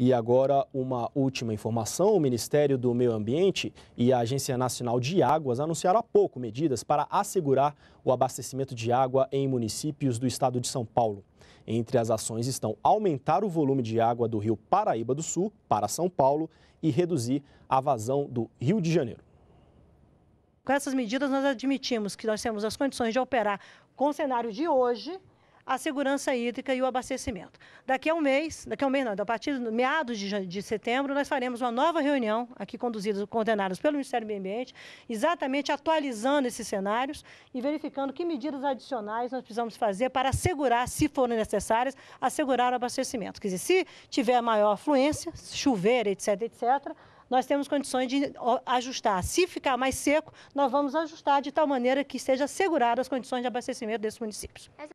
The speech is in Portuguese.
E agora, uma última informação: o Ministério do Meio Ambiente e a Agência Nacional de Águas anunciaram há pouco medidas para assegurar o abastecimento de água em municípios do estado de São Paulo. Entre as ações estão aumentar o volume de água do rio Paraíba do Sul para São Paulo e reduzir a vazão do Rio de Janeiro. Com essas medidas, nós admitimos que nós temos as condições de operar com o cenário de hoje a segurança hídrica e o abastecimento. Daqui a um mês, daqui a um mês não, a partir de meados de, de setembro, nós faremos uma nova reunião, aqui conduzida, coordenados pelo Ministério do Meio Ambiente, exatamente atualizando esses cenários e verificando que medidas adicionais nós precisamos fazer para assegurar, se forem necessárias, assegurar o abastecimento. Quer dizer, se tiver maior afluência, chover, etc., etc., nós temos condições de ajustar. Se ficar mais seco, nós vamos ajustar de tal maneira que seja asseguradas as condições de abastecimento desses municípios.